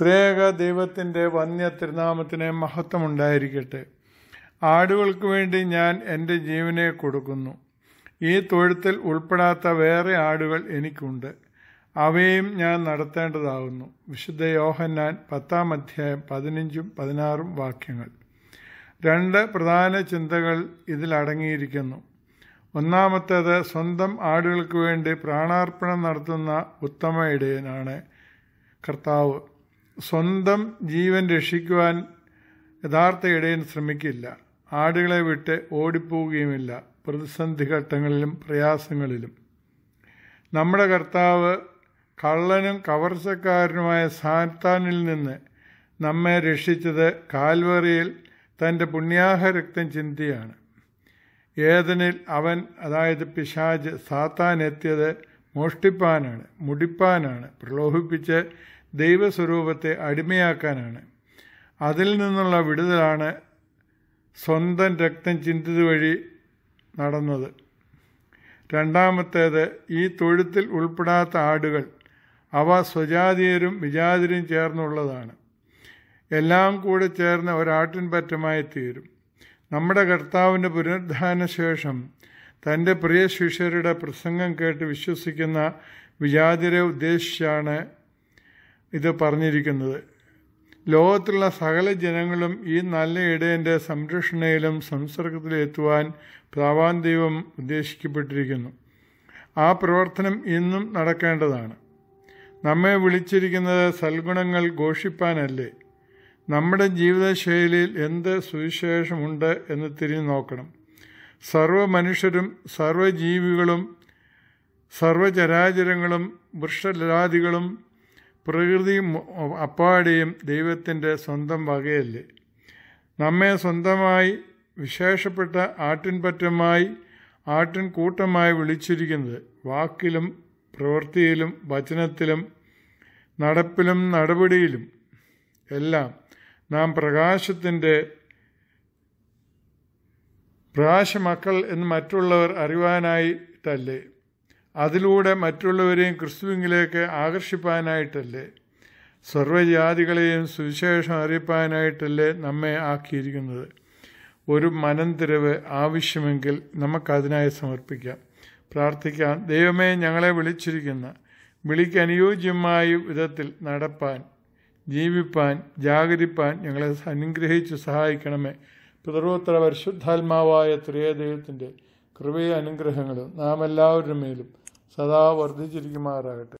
ത്രേക ദൈവത്തിൻ്റെ വന്യ തിരുനാമത്തിന് മഹത്വമുണ്ടായിരിക്കട്ടെ ആടുകൾക്ക് വേണ്ടി ഞാൻ എൻ്റെ ജീവനെ കൊടുക്കുന്നു ഈ തൊഴുത്തിൽ ഉൾപ്പെടാത്ത വേറെ ആടുകൾ എനിക്കുണ്ട് അവയും ഞാൻ നടത്തേണ്ടതാകുന്നു വിശുദ്ധ യോഹന്നാൻ പത്താം അധ്യായം പതിനഞ്ചും പതിനാറും വാക്യങ്ങൾ രണ്ട് പ്രധാന ചിന്തകൾ ഇതിലടങ്ങിയിരിക്കുന്നു ഒന്നാമത്തേത് സ്വന്തം ആടുകൾക്ക് വേണ്ടി പ്രാണാർപ്പണം നടത്തുന്ന ഉത്തമ ഇടയനാണ് കർത്താവ് സ്വന്തം ജീവൻ രക്ഷിക്കുവാൻ യഥാർത്ഥ ഇടയൻ ശ്രമിക്കില്ല ആടുകളെ വിട്ട് ഓടിപ്പോവുകയുമില്ല പ്രതിസന്ധി ഘട്ടങ്ങളിലും പ്രയാസങ്ങളിലും നമ്മുടെ കർത്താവ് കള്ളനും കവർച്ചക്കാരനുമായ സാത്താനിൽ നിന്ന് നമ്മെ രക്ഷിച്ചത് കാൽവറിയിൽ തൻ്റെ പുണ്യാഹ രക്തം ചിന്തിയാണ് ഏതനിൽ അവൻ അതായത് പിശാജ് സാത്താൻ എത്തിയത് മോഷ്ടിപ്പാനാണ് മുടിപ്പാനാണ് പ്രലോഭിപ്പിച്ച് ദൈവസ്വരൂപത്തെ അടിമയാക്കാനാണ് അതിൽ നിന്നുള്ള വിടുതലാണ് സ്വന്തം രക്തം ചിന്തിത് വഴി നടന്നത് രണ്ടാമത്തേത് ഈ തൊഴുത്തിൽ ഉൾപ്പെടാത്ത ആടുകൾ അവ സ്വജാതീയരും വിജാതിരും ചേർന്നുള്ളതാണ് എല്ലാം കൂടെ ചേർന്ന ഒരാട്ടിൻപറ്റമായി പറ്റമായി തീരും നമ്മുടെ കർത്താവിൻ്റെ പുനരുദ്ധാന ശേഷം തൻ്റെ പ്രിയ ശിഷ്യരുടെ പ്രസംഗം കേട്ട് വിശ്വസിക്കുന്ന വിജാതിരെ ഉദ്ദേശിച്ചാണ് ഇത് പറഞ്ഞിരിക്കുന്നത് ലോകത്തുള്ള സകല ജനങ്ങളും ഈ നല്ല ഇടേൻ്റെ സംരക്ഷണയിലും സംസർഗത്തിലെത്തുവാൻ ദൈവം ഉദ്ദേശിക്കപ്പെട്ടിരിക്കുന്നു ആ പ്രവർത്തനം ഇന്നും നടക്കേണ്ടതാണ് നമ്മെ വിളിച്ചിരിക്കുന്നത് സൽഗുണങ്ങൾ ഘോഷിപ്പാനല്ലേ നമ്മുടെ ജീവിതശൈലിയിൽ എന്ത് സുവിശേഷമുണ്ട് എന്ന് തിരിഞ്ഞു നോക്കണം സർവ്വ മനുഷ്യരും സർവ്വജീവികളും സർവചരാചരങ്ങളും വൃക്ഷലാദികളും പ്രകൃതിയും അപ്പാടിയും ദൈവത്തിൻ്റെ സ്വന്തം വകയല്ലേ നമ്മെ സ്വന്തമായി വിശേഷപ്പെട്ട ആട്ടിൻപറ്റമായി ആട്ടിൻ കൂട്ടമായി വിളിച്ചിരിക്കുന്നത് വാക്കിലും പ്രവൃത്തിയിലും വചനത്തിലും നടപ്പിലും നടപടിയിലും എല്ലാം നാം പ്രകാശത്തിൻ്റെ പ്രകാശമക്കൾ എന്ന് മറ്റുള്ളവർ അറിയുവാനായിട്ടല്ലേ അതിലൂടെ മറ്റുള്ളവരെയും ക്രിസ്തുവിങ്കിലേക്ക് ആകർഷിപ്പാനായിട്ടല്ലേ സർവജാതികളെയും സുവിശേഷം അറിയിപ്പാനായിട്ടല്ലേ നമ്മെ ആക്കിയിരിക്കുന്നത് ഒരു മനംതിരവ് ആവശ്യമെങ്കിൽ നമുക്കതിനായി സമർപ്പിക്കാം പ്രാർത്ഥിക്കാം ദൈവമേ ഞങ്ങളെ വിളിച്ചിരിക്കുന്ന വിളിക്കനുയോജ്യമായ വിധത്തിൽ നടപ്പാൻ ജീവിപ്പാൻ ജാഗരിപ്പാൻ ഞങ്ങളെ അനുഗ്രഹിച്ച് സഹായിക്കണമേ പിതർവോത്തര പരിശുദ്ധാത്മാവായ ത്രിയദൈവത്തിൻ്റെ കൃപയും അനുഗ്രഹങ്ങളും നാം എല്ലാവരുടെ മേലും സദാ വർദ്ധിച്ചിരിക്കുമാറാകട്ടെ